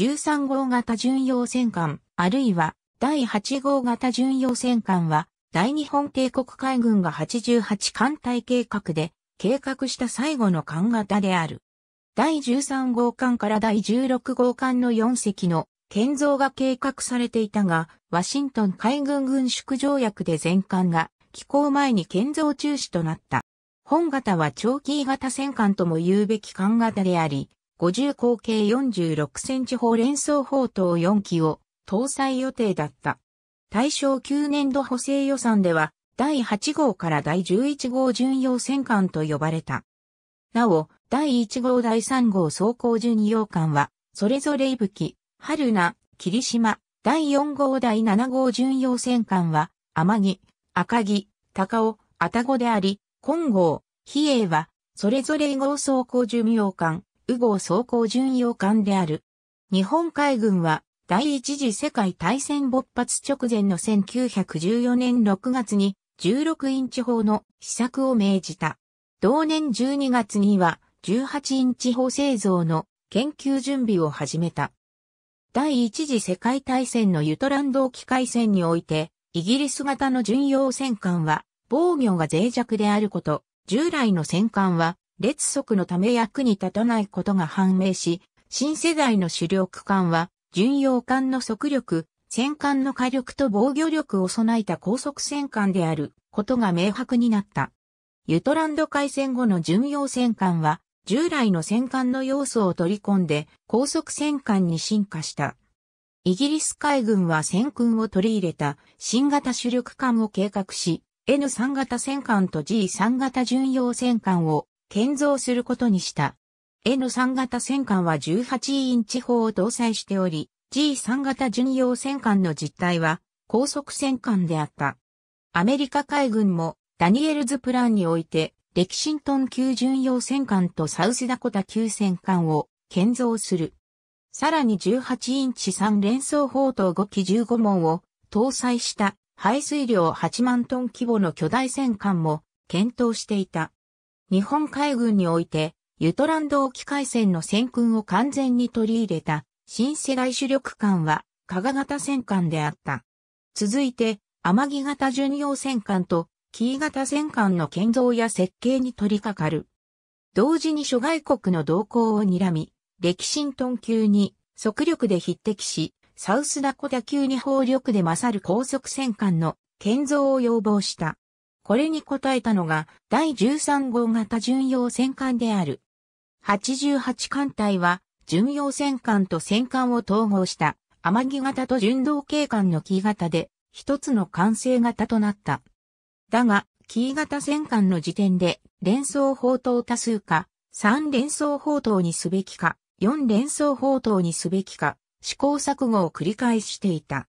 13号型巡洋戦艦、あるいは第8号型巡洋戦艦は、大日本帝国海軍が88艦隊計画で、計画した最後の艦型である。第13号艦から第16号艦の4隻の建造が計画されていたが、ワシントン海軍軍縮条約で全艦が寄港前に建造中止となった。本型は長期型戦艦とも言うべき艦型であり、50口径46センチ砲連装砲塔4機を搭載予定だった。大正9年度補正予算では、第8号から第11号巡洋戦艦と呼ばれた。なお、第1号第3号走行巡洋艦は、それぞれ伊吹、春名、霧島、第4号第7号巡洋戦艦は、天城、赤城、高尾、たごであり、金剛、比叡は、それぞれ号走行巡洋艦、右号装甲巡洋艦である。日本海軍は第一次世界大戦勃発直前の1914年6月に16インチ砲の試作を命じた。同年12月には18インチ砲製造の研究準備を始めた。第一次世界大戦のユトランド沖海戦において、イギリス型の巡洋戦艦は防御が脆弱であること、従来の戦艦は列速のため役に立たないことが判明し、新世代の主力艦は、巡洋艦の速力、戦艦の火力と防御力を備えた高速戦艦であることが明白になった。ユトランド海戦後の巡洋戦艦は、従来の戦艦の要素を取り込んで高速戦艦に進化した。イギリス海軍は戦訓を取り入れた新型主力艦を計画し、N3 型戦艦と G3 型巡洋戦艦を建造することにした。N3 型戦艦は18インチ砲を搭載しており、G3 型巡洋戦艦の実態は高速戦艦であった。アメリカ海軍もダニエルズプランにおいて、レキシントン級巡洋戦艦とサウスダコタ級戦艦を建造する。さらに18インチ3連装砲と5機15門を搭載した排水量8万トン規模の巨大戦艦も検討していた。日本海軍において、ユトランド沖海戦の戦訓を完全に取り入れた新世代主力艦は、加賀型戦艦であった。続いて、天城型巡洋戦艦と、紀伊型戦艦の建造や設計に取り掛かる。同時に諸外国の動向を睨み、歴新頓級に速力で匹敵し、サウスダコダ級に砲力で勝る高速戦艦の建造を要望した。これに応えたのが第13号型巡洋戦艦である。88艦隊は巡洋戦艦と戦艦を統合した天城型と巡道警艦の木型で一つの完成型となった。だが、木型戦艦の時点で連想砲塔多数か、3連想砲塔にすべきか、4連想砲塔にすべきか、試行錯誤を繰り返していた。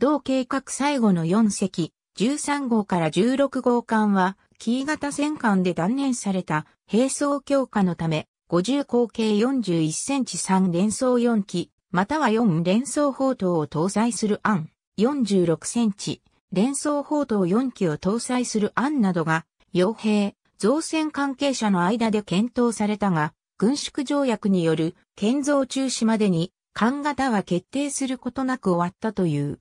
同計画最後の4隻、13号から16号艦は、キー型戦艦で断念された、兵装強化のため、50口径41センチ3連装4機、または4連装砲塔を搭載する案、46センチ、連装砲塔4機を搭載する案などが、傭兵、造船関係者の間で検討されたが、軍縮条約による建造中止までに、艦型は決定することなく終わったという。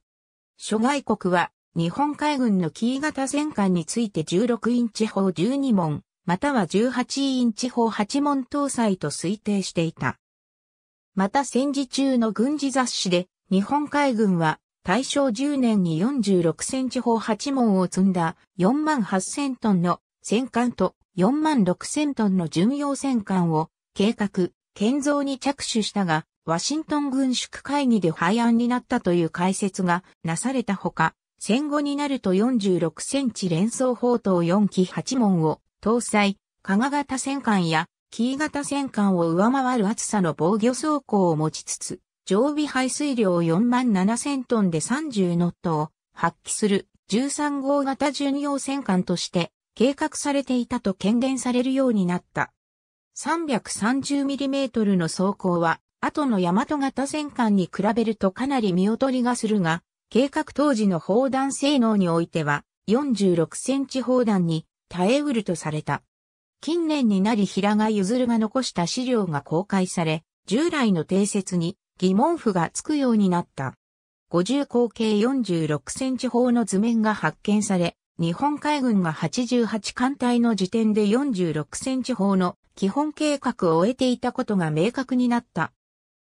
諸外国は日本海軍のキー型戦艦について16インチ砲12門、または18インチ砲8門搭載と推定していた。また戦時中の軍事雑誌で、日本海軍は大正10年に46センチ砲8門を積んだ4万8000トンの戦艦と4万6000トンの巡洋戦艦を計画、建造に着手したが、ワシントン軍縮会議で廃案になったという解説がなされたほか、戦後になると46センチ連装砲塔4機8門を搭載、加賀型戦艦やキー型戦艦を上回る厚さの防御装甲を持ちつつ、常備排水量4万7000トンで30ノットを発揮する13号型巡洋戦艦として計画されていたと権伝されるようになった。330mm の装甲は後の大和型戦艦に比べるとかなり見劣りがするが、計画当時の砲弾性能においては46センチ砲弾に耐えうるとされた。近年になり平賀譲が残した資料が公開され、従来の定説に疑問符がつくようになった。50口径46センチ砲の図面が発見され、日本海軍が88艦隊の時点で46センチ砲の基本計画を終えていたことが明確になった。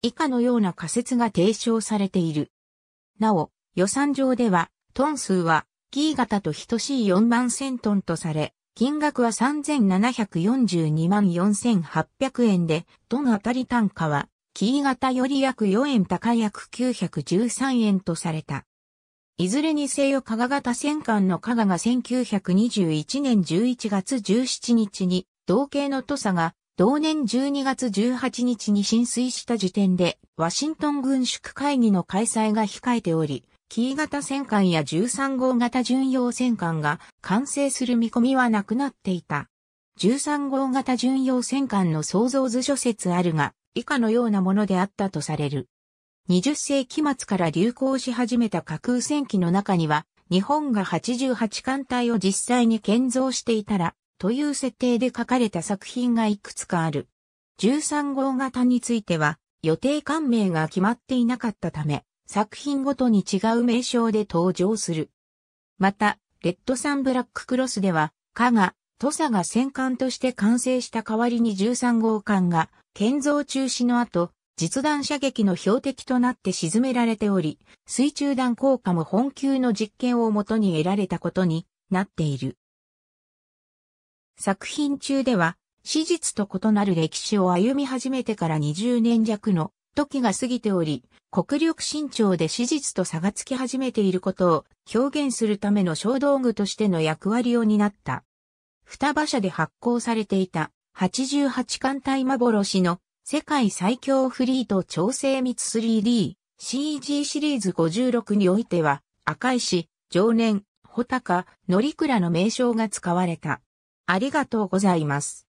以下のような仮説が提唱されている。なお、予算上では、トン数は、キー型と等しい4万1000トンとされ、金額は3742万4800円で、トン当たり単価は、キー型より約4円高い約913円とされた。いずれにせよ加賀型戦艦の加賀が1921年11月17日に、同型の土佐が同年12月18日に浸水した時点で、ワシントン軍縮会議の開催が控えており、キー型戦艦や13号型巡洋戦艦が完成する見込みはなくなっていた。13号型巡洋戦艦の創造図書説あるが、以下のようなものであったとされる。20世紀末から流行し始めた架空戦機の中には、日本が88艦隊を実際に建造していたら、という設定で書かれた作品がいくつかある。13号型については、予定艦名が決まっていなかったため、作品ごとに違う名称で登場する。また、レッドサンブラッククロスでは、加賀、土佐が戦艦として完成した代わりに13号艦が建造中止の後、実弾射撃の標的となって沈められており、水中弾効果も本級の実験をもとに得られたことになっている。作品中では、史実と異なる歴史を歩み始めてから20年弱の時が過ぎており、国力伸長で史実と差がつき始めていることを表現するための小道具としての役割を担った。双馬車で発行されていた88艦隊幻の世界最強フリート調整密 3D CG シリーズ56においては赤石、常年、穂高、乗倉の名称が使われた。ありがとうございます。